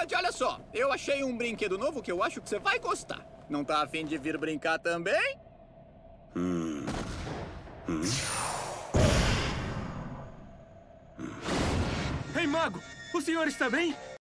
verdade, olha só. Eu achei um brinquedo novo que eu acho que você vai gostar. Não tá afim de vir brincar também? Hum. Hum. Ei, Mago! O senhor está bem?